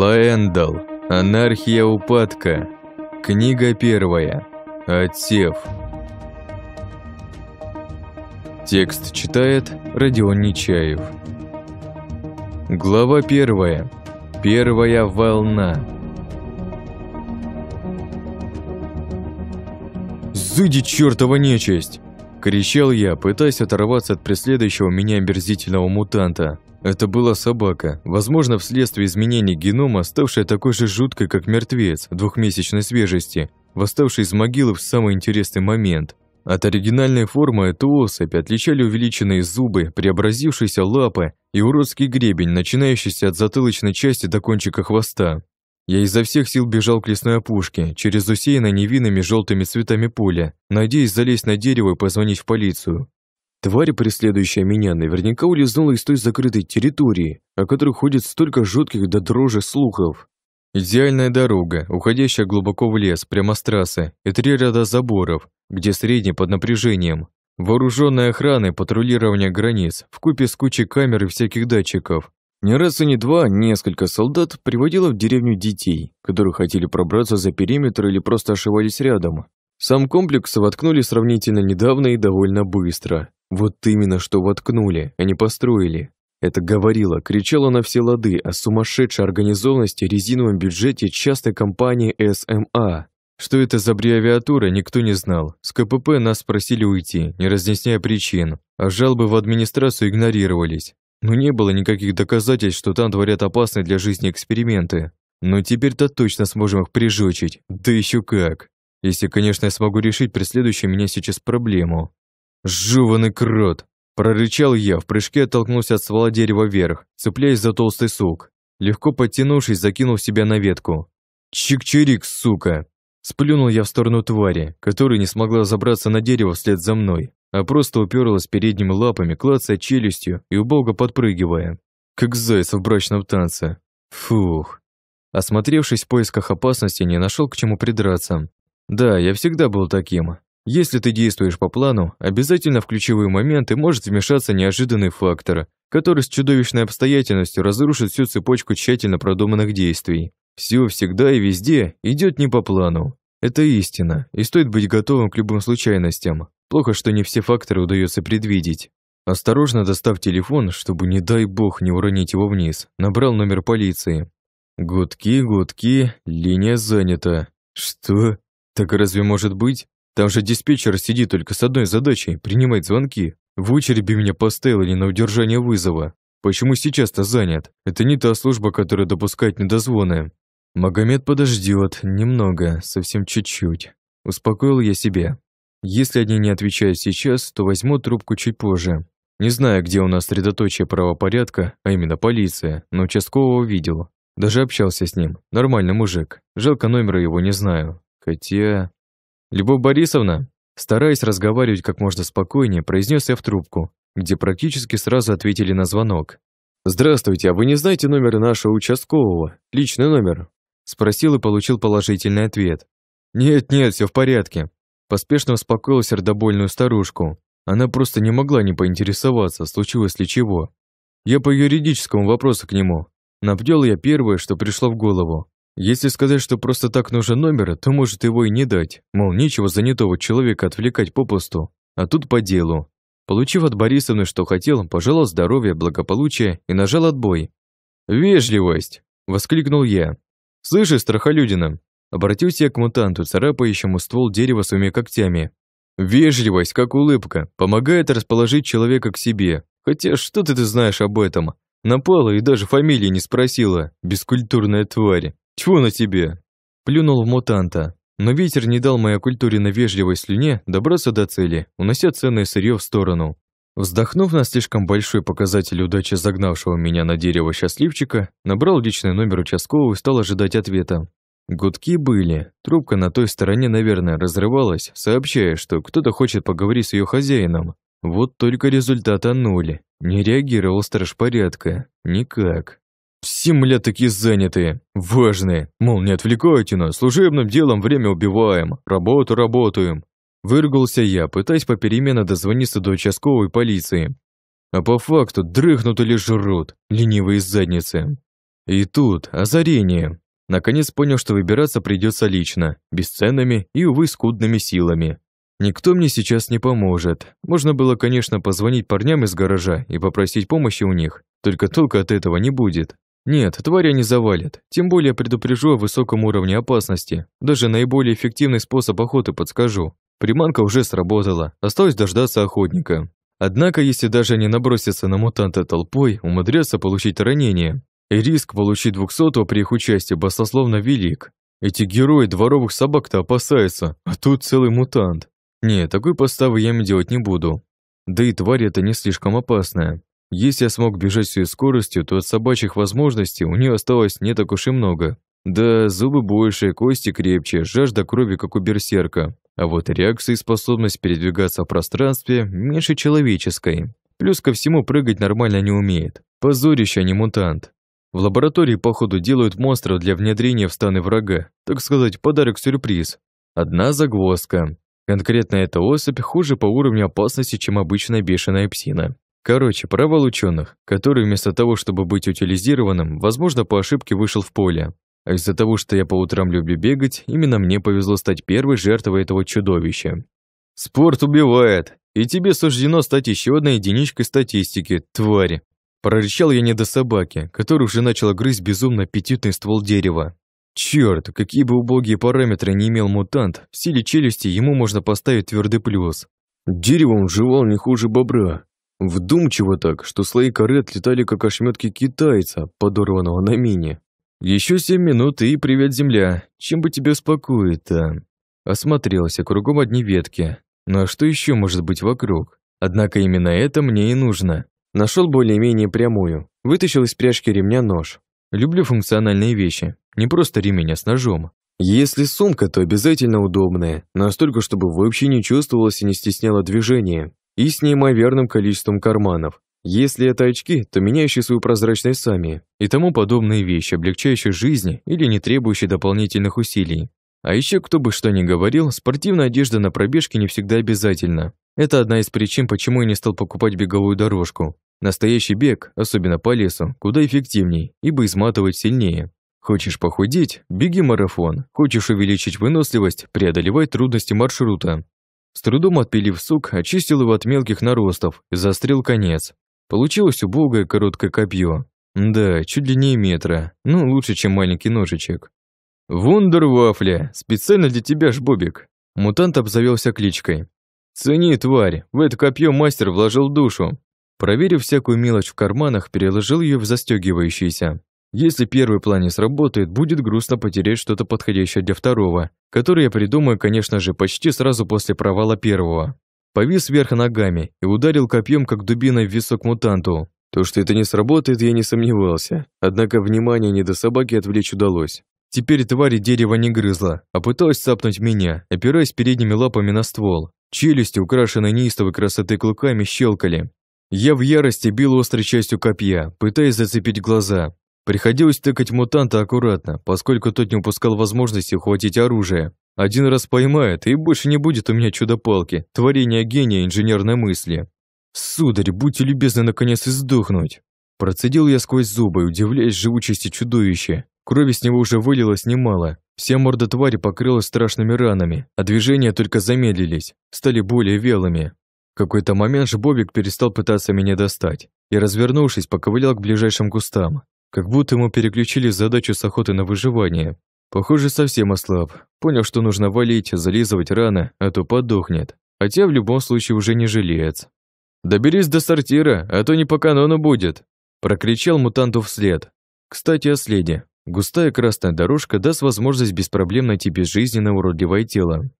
Лаэндал. Анархия упадка. Книга первая. Отсев. Текст читает Родион Нечаев. Глава первая. Первая волна. «Зыди, чертова нечисть!» Кричал я, пытаясь оторваться от преследующего меня омерзительного мутанта. Это была собака, возможно, вследствие изменений генома, ставшая такой же жуткой, как мертвец двухмесячной свежести, восставшей из могилы в самый интересный момент. От оригинальной формы эту особь отличали увеличенные зубы, преобразившиеся лапы и уродский гребень, начинающийся от затылочной части до кончика хвоста. Я изо всех сил бежал к лесной опушке, через усеянное невинными желтыми цветами поле, надеясь залезть на дерево и позвонить в полицию. Тварь, преследующая меня, наверняка улизнула из той закрытой территории, о которой ходит столько жутких до дрожи слухов. Идеальная дорога, уходящая глубоко в лес, прямо с трассы, и три ряда заборов, где средний под напряжением. Вооруженная охрана и патрулирование границ, вкупе с кучей камер и всяких датчиков. Не раз и не два несколько солдат приводило в деревню детей, которые хотели пробраться за периметр или просто ошивались рядом. Сам комплекс воткнули сравнительно недавно и довольно быстро. Вот именно что воткнули, а не построили. Это говорило, кричало на все лады о сумасшедшей организованности резиновом бюджете частой компании СМА. Что это за аббревиатура, никто не знал. С КПП нас просили уйти, не разъясняя причин, а жалобы в администрацию игнорировались. Но не было никаких доказательств, что там творят опасные для жизни эксперименты. Но теперь-то точно сможем их прижучить. Да еще как. Если, конечно, я смогу решить преследующую меня сейчас проблему. Жеванный крот! Прорычал я, в прыжке оттолкнулся от ствола дерева вверх, цепляясь за толстый сук. Легко подтянувшись, закинул себя на ветку. Чик-чирик, сука! Сплюнул я в сторону твари, которая не смогла забраться на дерево вслед за мной а просто уперлась передними лапами, клацая челюстью и убого подпрыгивая, как заяц в брачном танце. Фух. Осмотревшись в поисках опасности, не нашел к чему придраться. Да, я всегда был таким. Если ты действуешь по плану, обязательно в ключевые моменты может вмешаться неожиданный фактор, который с чудовищной обстоятельностью разрушит всю цепочку тщательно продуманных действий. Все всегда и везде идет не по плану. Это истина, и стоит быть готовым к любым случайностям. Плохо, что не все факторы удается предвидеть. Осторожно достав телефон, чтобы, не дай бог, не уронить его вниз, набрал номер полиции. Гудки, гудки, линия занята. Что? Так разве может быть? Там же диспетчер сидит только с одной задачей – принимать звонки. В очереди меня поставил поставили на удержание вызова. Почему сейчас-то занят? Это не та служба, которая допускает недозвоны. Магомед подождет немного, совсем чуть-чуть. Успокоил я себя. Если они не отвечают сейчас, то возьму трубку чуть позже. Не знаю, где у нас средоточие правопорядка, а именно полиция, но участкового видел. Даже общался с ним. Нормальный мужик. Жалко номера его не знаю. Хотя... Любовь Борисовна, стараясь разговаривать как можно спокойнее, произнес я в трубку, где практически сразу ответили на звонок. «Здравствуйте, а вы не знаете номер нашего участкового? Личный номер?» Спросил и получил положительный ответ. «Нет-нет, все в порядке. Поспешно успокоила сердобольную старушку. Она просто не могла не поинтересоваться, случилось ли чего. Я по юридическому вопросу к нему. Напдел я первое, что пришло в голову. Если сказать, что просто так нужен номер, то может его и не дать. Мол, нечего занятого человека отвлекать попусту. А тут по делу. Получив от Борисовны, что хотел, пожелал здоровья, благополучия и нажал отбой. «Вежливость!» – воскликнул я. «Слышишь, страхолюдина, Обратился я к мутанту, царапающему ствол дерева своими когтями. Вежливость, как улыбка, помогает расположить человека к себе. Хотя что ты, ты знаешь об этом? Напала и даже фамилии не спросила. Бескультурная тварь. Чего на тебе? Плюнул в мутанта. Но ветер не дал моей культуре на вежливой слюне добраться до цели, унося ценное сырье в сторону. Вздохнув на слишком большой показатель удачи загнавшего меня на дерево счастливчика, набрал личный номер участкового и стал ожидать ответа. Гудки были. Трубка на той стороне, наверное, разрывалась, сообщая, что кто-то хочет поговорить с ее хозяином. Вот только результат нули. Не реагировал страж порядка. Никак. «Все, мля, такие занятые, важные. Мол, не отвлекайте нас, служебным делом время убиваем, работу работаем». Выргался я, пытаясь попеременно дозвониться до участковой полиции. А по факту дрыхнут или жрут, ленивые задницы. И тут озарение. Наконец понял, что выбираться придется лично, бесценными и, увы, скудными силами. Никто мне сейчас не поможет. Можно было, конечно, позвонить парням из гаража и попросить помощи у них, только толка от этого не будет. Нет, тварь они завалят, тем более предупрежу о высоком уровне опасности. Даже наиболее эффективный способ охоты подскажу. Приманка уже сработала, осталось дождаться охотника. Однако, если даже они набросятся на мутанта толпой, умудрятся получить ранение, и риск получить двухсотого при их участии баснословно велик. Эти герои дворовых собак-то опасаются, а тут целый мутант. Не, такой поставы я им делать не буду. Да и тварь эта не слишком опасная. Если я смог бежать с скоростью, то от собачьих возможностей у нее осталось не так уж и много. Да, зубы больше, кости крепче, жажда крови, как у берсерка. А вот реакция и способность передвигаться в пространстве меньше человеческой. Плюс ко всему прыгать нормально не умеет. Позорище, а не мутант. В лаборатории, походу, делают монстров для внедрения в станы врага, так сказать, подарок-сюрприз. Одна загвоздка. Конкретно эта особь хуже по уровню опасности, чем обычная бешеная псина. Короче, провал ученых, который вместо того, чтобы быть утилизированным, возможно, по ошибке вышел в поле. А из-за того, что я по утрам люблю бегать, именно мне повезло стать первой жертвой этого чудовища. Спорт убивает, и тебе суждено стать еще одной единичкой статистики, тварь. Прорычал я не до собаки, которая уже начала грызть безумно аппетитный ствол дерева. Черт, какие бы убогие параметры не имел мутант, в силе челюсти ему можно поставить твердый плюс. Дерево он жевал не хуже бобра. Вдумчиво так, что слои коры отлетали, как ошметки китайца, подорванного на мине. Еще семь минут и привет, земля. Чем бы тебя успокоит-то? Осмотрелся, кругом одни ветки. ну, а что еще может быть вокруг? Однако именно это мне и нужно. Нашел более-менее прямую, вытащил из пряжки ремня нож. Люблю функциональные вещи, не просто ремень, а с ножом. Если сумка, то обязательно удобная, настолько, чтобы вообще не чувствовалось и не стесняло движение, и с неимоверным количеством карманов. Если это очки, то меняющие свою прозрачность сами, и тому подобные вещи, облегчающие жизни или не требующие дополнительных усилий. А еще кто бы что ни говорил, спортивная одежда на пробежке не всегда обязательна. Это одна из причин, почему я не стал покупать беговую дорожку. Настоящий бег, особенно по лесу, куда эффективней, ибо изматывать сильнее. Хочешь похудеть – беги марафон. Хочешь увеличить выносливость – преодолевай трудности маршрута. С трудом отпилив сук, очистил его от мелких наростов и заострил конец. Получилось убогое короткое копье. Да, чуть длиннее метра, но ну, лучше, чем маленький ножичек. «Вундервафля! Специально для тебя ж, Бобик!» Мутант обзавелся кличкой. «Цени, тварь, в это копье мастер вложил душу». Проверив всякую мелочь в карманах, переложил ее в застегивающиеся. Если первый план не сработает, будет грустно потерять что-то подходящее для второго, который я придумаю, конечно же, почти сразу после провала первого. Повис вверх ногами и ударил копьем, как дубиной в висок мутанту. То, что это не сработает, я не сомневался. Однако внимание не до собаки отвлечь удалось. Теперь тварь дерево не грызла, а пыталась цапнуть меня, опираясь передними лапами на ствол. Челюсти, украшенные неистовой красоты клыками, щелкали. Я в ярости бил острой частью копья, пытаясь зацепить глаза. Приходилось тыкать мутанта аккуратно, поскольку тот не упускал возможности ухватить оружие. Один раз поймает, и больше не будет у меня чудо-палки, творения гения инженерной мысли. «Сударь, будьте любезны наконец и сдохнуть!» Процедил я сквозь зубы, удивляясь живучести чудовища. Крови с него уже вылилось немало, Вся морда твари покрылась страшными ранами, а движения только замедлились, стали более вялыми. В какой-то момент же Бобик перестал пытаться меня достать и, развернувшись, поковылял к ближайшим кустам, как будто ему переключили задачу с охоты на выживание. Похоже, совсем ослаб. Понял, что нужно валить, зализывать раны, а то подохнет. Хотя в любом случае уже не жилец. «Доберись до сортира, а то не по канону будет!» Прокричал мутанту вслед. Кстати, о следе. Густая красная дорожка даст возможность без проблем найти безжизненно уродливое тело.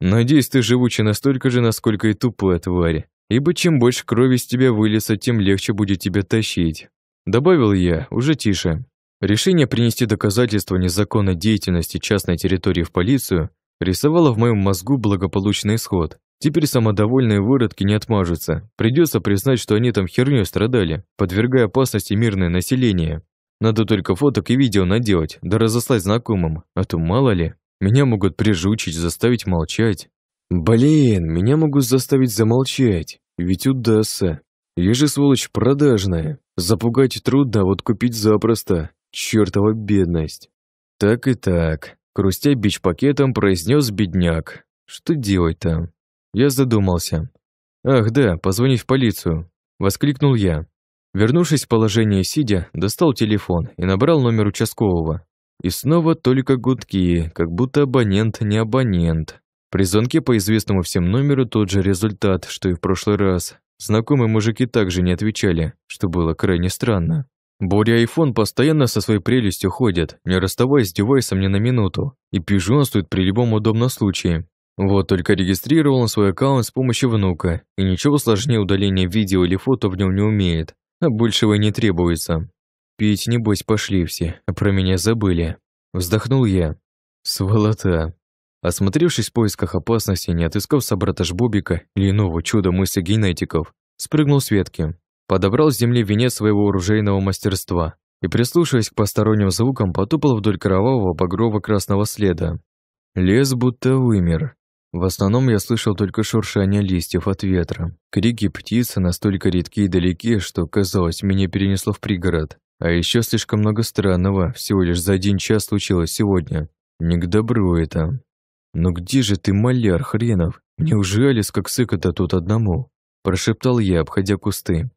Надеюсь, ты живуча настолько же, насколько и тупая тварь, ибо чем больше крови из тебя выльется, тем легче будет тебя тащить. Добавил я, уже тише. Решение принести доказательства незаконной деятельности частной территории в полицию рисовало в моем мозгу благополучный исход. Теперь самодовольные выродки не отмажутся. Придется признать, что они там херню страдали, подвергая опасности мирное население. Надо только фоток и видео наделать, да разослать знакомым, а то мало ли. Меня могут прижучить, заставить молчать. Блин, меня могут заставить замолчать, ведь удастся. Я же сволочь продажная. Запугать трудно, а вот купить запросто. Чёртова бедность. Так и так. Крустя бич-пакетом, произнёс бедняк. Что делать там? Я задумался. Ах да, позвонить в полицию. Воскликнул я. Вернувшись в положение сидя, достал телефон и набрал номер участкового. И снова только гудки, как будто абонент не абонент. При звонке по известному всем номеру тот же результат, что и в прошлый раз. Знакомые мужики также не отвечали, что было крайне странно. Боря айфон постоянно со своей прелестью ходит, не расставаясь с девайсом ни на минуту, и пижонствует при любом удобном случае. Вот только регистрировал он свой аккаунт с помощью внука, и ничего сложнее удаления видео или фото в нем не умеет а большего не требуется. Пить, небось, пошли все, а про меня забыли. Вздохнул я. Сволота. Осмотревшись в поисках опасности, не отыскав собрата Жбобика или иного чуда мысли генетиков, спрыгнул с ветки, подобрал с земли венец своего оружейного мастерства и, прислушиваясь к посторонним звукам, потопал вдоль кровавого багрово-красного следа. Лес будто вымер, в основном я слышал только шуршание листьев от ветра. Крики птиц настолько редки и далеки, что, казалось, меня перенесло в пригород. А еще слишком много странного всего лишь за один час случилось сегодня. Не к добру это. «Ну где же ты, маляр, хренов? Неужели скаксыка-то тут одному?» Прошептал я, обходя кусты.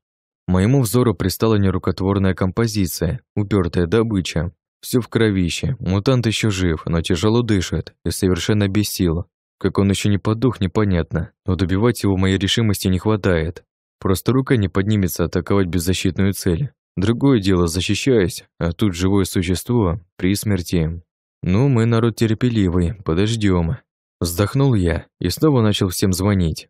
Моему взору пристала нерукотворная композиция, упертая добыча. Все в кровище, мутант еще жив, но тяжело дышит и совершенно без сил. Как он еще не подох, непонятно, но добивать его моей решимости не хватает. Просто рука не поднимется атаковать беззащитную цель. Другое дело, защищаясь, а тут живое существо при смерти. Ну, мы народ терпеливый, подождем. Вздохнул я и снова начал всем звонить.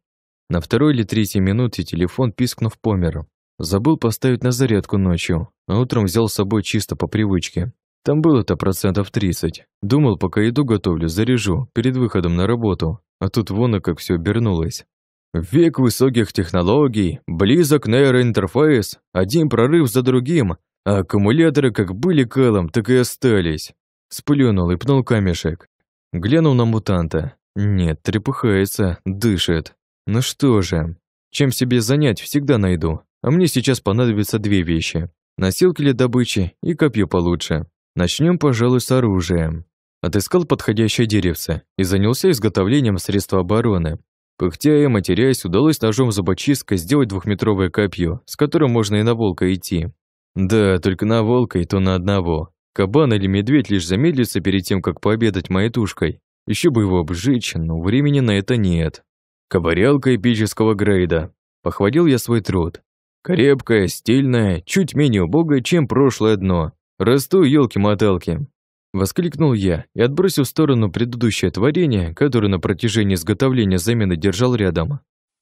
На второй или третьей минуте телефон, пискнув, помер. Забыл поставить на зарядку ночью, а утром взял с собой чисто по привычке. Там было-то процентов 30. Думал, пока еду готовлю, заряжу, перед выходом на работу. А тут вон как все обернулось. Век высоких технологий, близок нейроинтерфейс, один прорыв за другим, а аккумуляторы как были калом, так и остались. Сплюнул и пнул камешек. Глянул на мутанта. Нет, трепыхается, дышит. Ну что же, чем себе занять, всегда найду. А мне сейчас понадобятся две вещи. Носилки для добычи и копье получше. Начнем, пожалуй, с оружия. Отыскал подходящее деревце и занялся изготовлением средства обороны. Пыхтя и матерясь, удалось ножом зубочистка сделать двухметровое копье, с которым можно и на волка идти. Да, только на волка и то на одного. Кабан или медведь лишь замедлится перед тем, как пообедать моей тушкой. Еще бы его обжечь, но времени на это нет. Ковырялка эпического грейда. Похвалил я свой труд. Крепкая, стильная, чуть менее убогая, чем прошлое дно. «Расту, елки-моталки!» Воскликнул я и отбросил в сторону предыдущее творение, которое на протяжении изготовления замены держал рядом.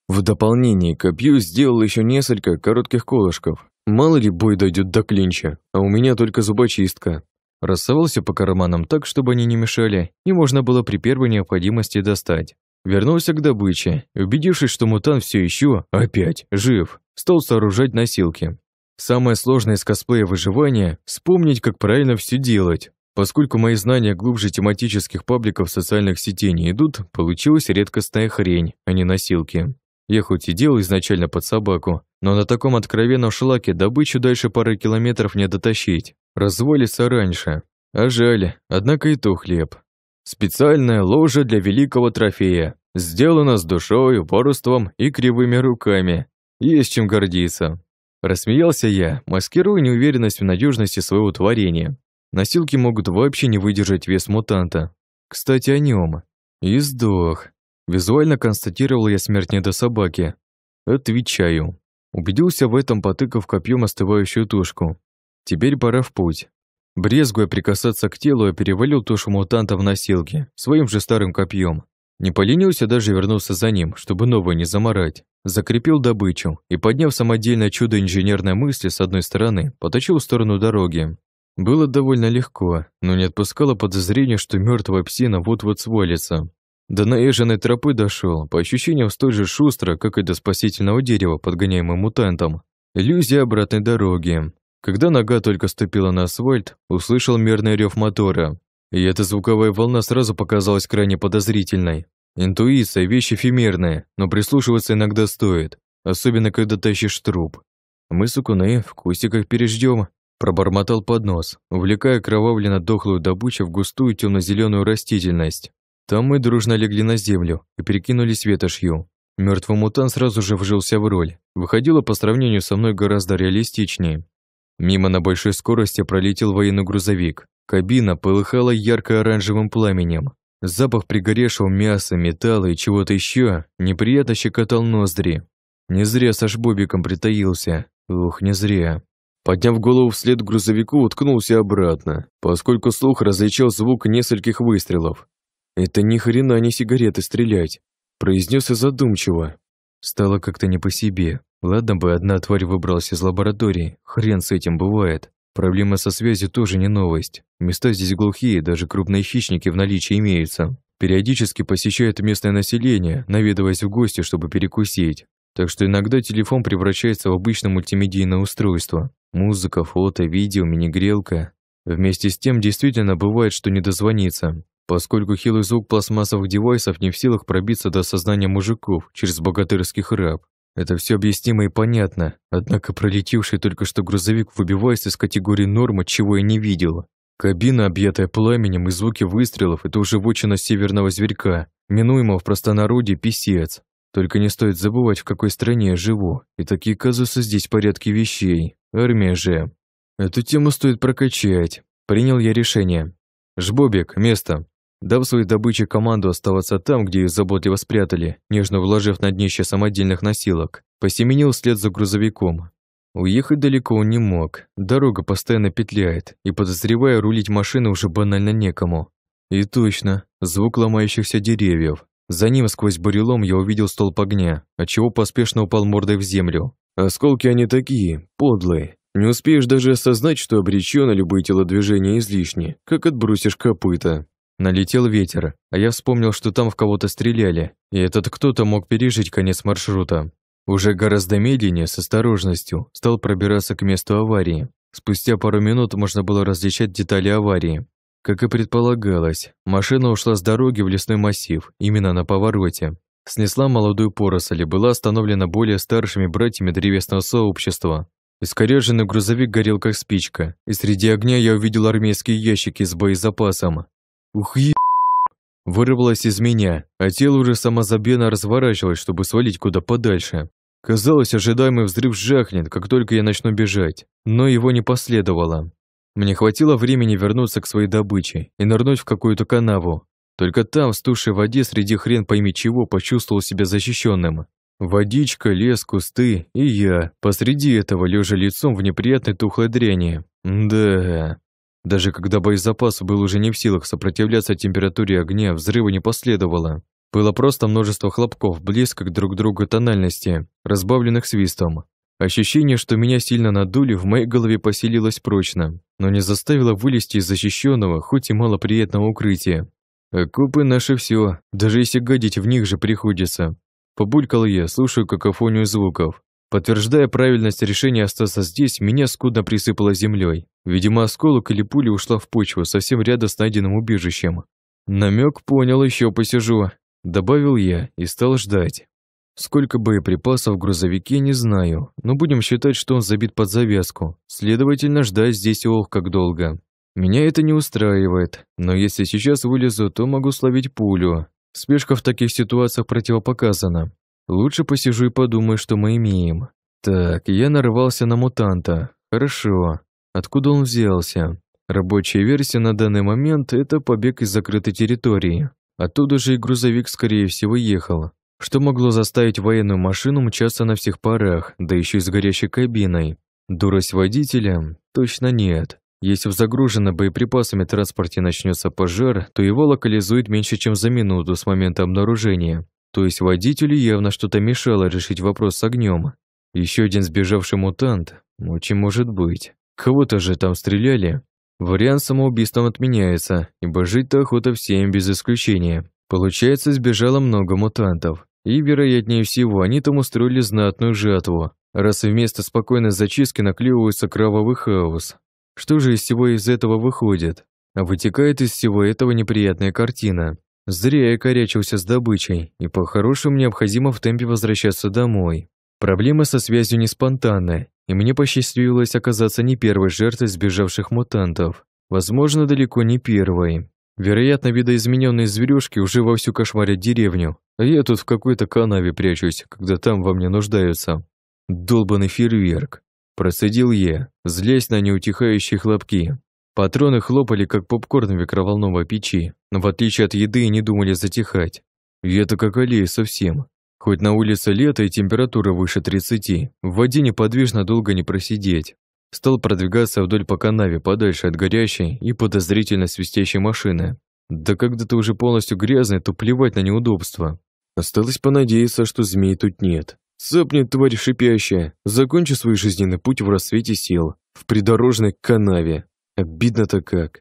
В дополнение к копью сделал еще несколько коротких колышков. Мало ли бой дойдет до клинча, а у меня только зубочистка. Рассовался по карманам так, чтобы они не мешали, и можно было при первой необходимости достать. Вернулся к добыче, убедившись, что мутант все еще, опять, жив, стал сооружать носилки. Самое сложное из косплея выживания – вспомнить, как правильно все делать. Поскольку мои знания глубже тематических пабликов социальных сетей не идут, получилась редкостная хрень, а не носилки. Я хоть и делал изначально под собаку, но на таком откровенном шлаке добычу дальше пары километров не дотащить. Развалится раньше. А жаль, однако и то хлеб. Специальная ложа для великого трофея. Сделана с душой, упорством и кривыми руками. Есть чем гордиться. Рассмеялся я, маскируя неуверенность в надежности своего творения. Носилки могут вообще не выдержать вес мутанта. Кстати, о нем. И сдох. Визуально констатировал я смерть не до собаки. Отвечаю. Убедился в этом, потыкав копьем остывающую тушку. Теперь пора в путь. Брезгуя прикасаться к телу, я перевалил тушу мутанта в носилки, своим же старым копьем. Не поленился, даже вернулся за ним, чтобы новое не заморать. Закрепил добычу и, подняв самодельное чудо инженерной мысли с одной стороны, поточил в сторону дороги. Было довольно легко, но не отпускало подозрение, что мертвая псина вот-вот свалится. До наезженной тропы дошел, по ощущениям столь же шустро, как и до спасительного дерева, подгоняемым мутантом. Иллюзия обратной дороги. Когда нога только ступила на асфальт, услышал мерный рев мотора. И эта звуковая волна сразу показалась крайне подозрительной. Интуиция – вещь эфемерная, но прислушиваться иногда стоит, особенно когда тащишь труп. Мы, сукуны, в кустиках переждем, пробормотал под нос, увлекая кровавленно дохлую добычу в густую темно-зеленую растительность. Там мы дружно легли на землю и перекинулись ветошью. Мертвый мутант сразу же вжился в роль, выходило по сравнению со мной гораздо реалистичнее. Мимо на большой скорости пролетел военный грузовик. Кабина полыхала ярко-оранжевым пламенем, Запах пригоревшего мяса, металла и чего-то еще неприятно щекотал ноздри. Не зря Саш Бобиком притаился. Ух, не зря. Подняв голову вслед грузовику, уткнулся обратно, поскольку слух различал звук нескольких выстрелов. «Это ни хрена не сигареты стрелять», – произнес и задумчиво. Стало как-то не по себе. Ладно бы одна тварь выбралась из лаборатории, хрен с этим бывает. Проблема со связью тоже не новость. Места здесь глухие, даже крупные хищники в наличии имеются. Периодически посещают местное население, наведываясь в гости, чтобы перекусить. Так что иногда телефон превращается в обычное мультимедийное устройство. Музыка, фото, видео, мини-грелка. Вместе с тем действительно бывает, что не дозвониться, поскольку хилый звук пластмассовых девайсов не в силах пробиться до сознания мужиков через богатырских раб. Это все объяснимо и понятно, однако пролетевший только что грузовик выбивается из категории нормы чего я не видел. Кабина, объятая пламенем и звуки выстрелов, это уже вочина северного зверька, минуемого в простонародье писец. Только не стоит забывать, в какой стране я живу, и такие казусы здесь порядки вещей. Армия же. Эту тему стоит прокачать. Принял я решение. Жбобик, место. Дав своей добыче команду оставаться там, где ее заботливо спрятали, нежно вложив на днище самодельных носилок, посеменил вслед за грузовиком. Уехать далеко он не мог, дорога постоянно петляет, и, подозревая, рулить машину уже банально некому. И точно, звук ломающихся деревьев. За ним сквозь бурелом я увидел столб огня, отчего поспешно упал мордой в землю. Осколки они такие, подлые. Не успеешь даже осознать, что обречен на любые телодвижения излишни, как отбросишь копыта. Налетел ветер, а я вспомнил, что там в кого-то стреляли, и этот кто-то мог пережить конец маршрута. Уже гораздо медленнее, с осторожностью, стал пробираться к месту аварии. Спустя пару минут можно было различать детали аварии. Как и предполагалось, машина ушла с дороги в лесной массив, именно на повороте. Снесла молодую поросль и была остановлена более старшими братьями древесного сообщества. Искореженный грузовик горел как спичка, и среди огня я увидел армейские ящики с боезапасом, Ух, е... Вырвалось из меня, а тело уже самозабвенно разворачивалось, чтобы свалить куда подальше. Казалось, ожидаемый взрыв жахнет, как только я начну бежать, но его не последовало. Мне хватило времени вернуться к своей добыче и нырнуть в какую-то канаву. Только там, в стушей воде, среди хрен пойми чего, почувствовал себя защищенным. Водичка, лес, кусты и я, посреди этого лежа лицом в неприятной тухлой дряни. Да, даже когда боезапас был уже не в силах сопротивляться температуре огня, взрыва не последовало. Было просто множество хлопков, близко к друг другу тональности, разбавленных свистом. Ощущение, что меня сильно надули, в моей голове поселилось прочно, но не заставило вылезти из защищенного, хоть и малоприятного укрытия. «Окопы э, наши все, даже если гадить в них же приходится». Побулькал я, слушаю какофонию звуков. Подтверждая правильность решения остаться здесь, меня скудно присыпало землей. Видимо, осколок или пуля ушла в почву, совсем рядом с найденным убежищем. Намек понял, еще посижу. Добавил я и стал ждать. Сколько боеприпасов в грузовике, не знаю, но будем считать, что он забит под завязку. Следовательно, ждать здесь ох как долго. Меня это не устраивает, но если сейчас вылезу, то могу словить пулю. Спешка в таких ситуациях противопоказана. Лучше посижу и подумаю, что мы имеем. Так, я нарвался на мутанта. Хорошо. Откуда он взялся? Рабочая версия на данный момент – это побег из закрытой территории. Оттуда же и грузовик, скорее всего, ехал. Что могло заставить военную машину мчаться на всех парах, да еще и с горящей кабиной? Дурость водителя? Точно нет. Если в загруженном боеприпасами транспорте начнется пожар, то его локализует меньше, чем за минуту с момента обнаружения. То есть водителю явно что-то мешало решить вопрос с огнем. Еще один сбежавший мутант? Очень может быть. Кого-то же там стреляли. Вариант самоубийством отменяется, ибо жить-то охота всем без исключения. Получается, сбежало много мутантов. И, вероятнее всего, они там устроили знатную жатву, раз вместо спокойной зачистки наклеивается кровавый хаос. Что же из всего из этого выходит? А вытекает из всего этого неприятная картина. Зря я корячился с добычей, и по-хорошему необходимо в темпе возвращаться домой. Проблема со связью не спонтанная, и мне посчастливилось оказаться не первой жертвой сбежавших мутантов. Возможно, далеко не первой. Вероятно, видоизмененные зверюшки уже вовсю кошмарят деревню, а я тут в какой-то канаве прячусь, когда там во мне нуждаются. Долбанный фейерверк. Процедил я, злясь на неутихающие хлопки. Патроны хлопали, как попкорн в микроволновой печи, но в отличие от еды не думали затихать. И это как аллея совсем. Хоть на улице лето и температура выше 30, в воде неподвижно долго не просидеть. Стал продвигаться вдоль по канаве, подальше от горящей и подозрительно свистящей машины. Да когда ты уже полностью грязный, то плевать на неудобства. Осталось понадеяться, что змей тут нет. Цапнет тварь шипящая, закончи свой жизненный путь в рассвете сил, в придорожной канаве. Обидно-то как.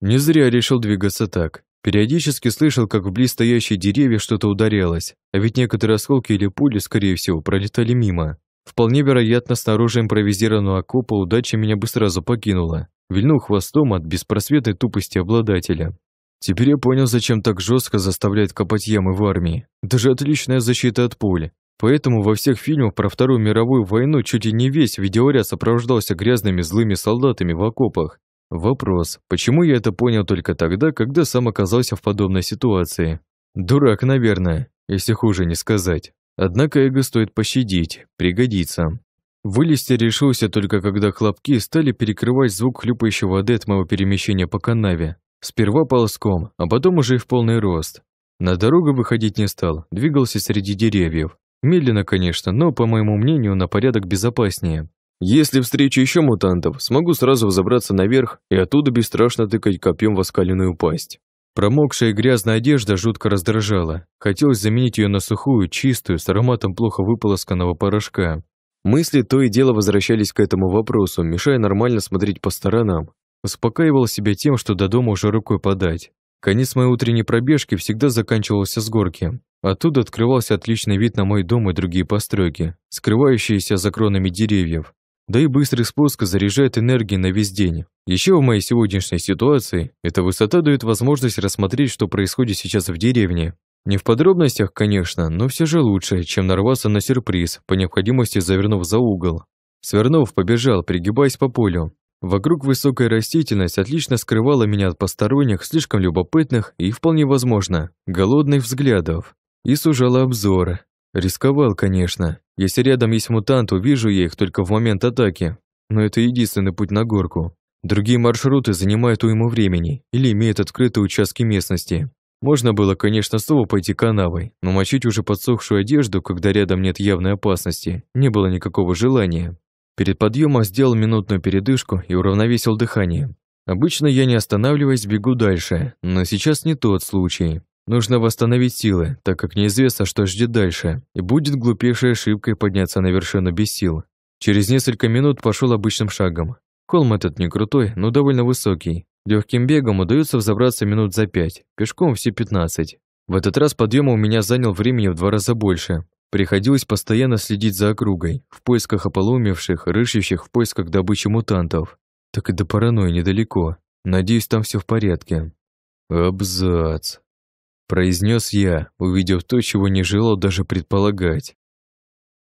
Не зря решил двигаться так. Периодически слышал, как вблизи стоящие дереве что-то ударялось, а ведь некоторые осколки или пули, скорее всего, пролетали мимо. Вполне вероятно, снаружи импровизированного окопа удача меня бы сразу покинула, вильнул хвостом от беспросветной тупости обладателя. Теперь я понял, зачем так жестко заставляют копать ямы в армии. Даже отличная защита от пуль. Поэтому во всех фильмах про Вторую мировую войну чуть ли не весь видеоряд сопровождался грязными злыми солдатами в окопах, Вопрос, почему я это понял только тогда, когда сам оказался в подобной ситуации? Дурак, наверное, если хуже не сказать. Однако эго стоит пощадить, пригодится. Вылезти решился только когда хлопки стали перекрывать звук хлюпающей воды от моего перемещения по канаве. Сперва ползком, а потом уже и в полный рост. На дорогу выходить не стал, двигался среди деревьев. Медленно, конечно, но, по моему мнению, на порядок безопаснее. Если встречу еще мутантов, смогу сразу взобраться наверх и оттуда бесстрашно тыкать копьем в оскаленную пасть. Промокшая грязная одежда жутко раздражала. Хотелось заменить ее на сухую, чистую, с ароматом плохо выполосканного порошка. Мысли то и дело возвращались к этому вопросу, мешая нормально смотреть по сторонам. Успокаивал себя тем, что до дома уже рукой подать. Конец моей утренней пробежки всегда заканчивался с горки. Оттуда открывался отличный вид на мой дом и другие постройки, скрывающиеся за кронами деревьев. Да и быстрый спуск заряжает энергией на весь день. Еще в моей сегодняшней ситуации эта высота дает возможность рассмотреть, что происходит сейчас в деревне. Не в подробностях, конечно, но все же лучше, чем нарваться на сюрприз, по необходимости завернув за угол. Свернув, побежал, пригибаясь по полю. Вокруг высокая растительность отлично скрывала меня от посторонних, слишком любопытных и, вполне возможно, голодных взглядов. И сужала обзор. Рисковал, конечно. Если рядом есть мутант, увижу я их только в момент атаки. Но это единственный путь на горку. Другие маршруты занимают уйму времени или имеют открытые участки местности. Можно было, конечно, снова пойти канавой, но мочить уже подсохшую одежду, когда рядом нет явной опасности, не было никакого желания. Перед подъемом сделал минутную передышку и уравновесил дыхание. Обычно я, не останавливаясь, бегу дальше, но сейчас не тот случай. Нужно восстановить силы, так как неизвестно, что ждет дальше, и будет глупейшей ошибкой подняться на вершину без сил. Через несколько минут пошел обычным шагом. Холм этот не крутой, но довольно высокий. Легким бегом удается взобраться минут за пять, пешком все пятнадцать. В этот раз подъема у меня занял времени в два раза больше. Приходилось постоянно следить за округой, в поисках ополумевших, рыщущих в поисках добычи мутантов. Так и до паранойи недалеко. Надеюсь, там все в порядке. Абзац произнес я, увидев то, чего не желал даже предполагать.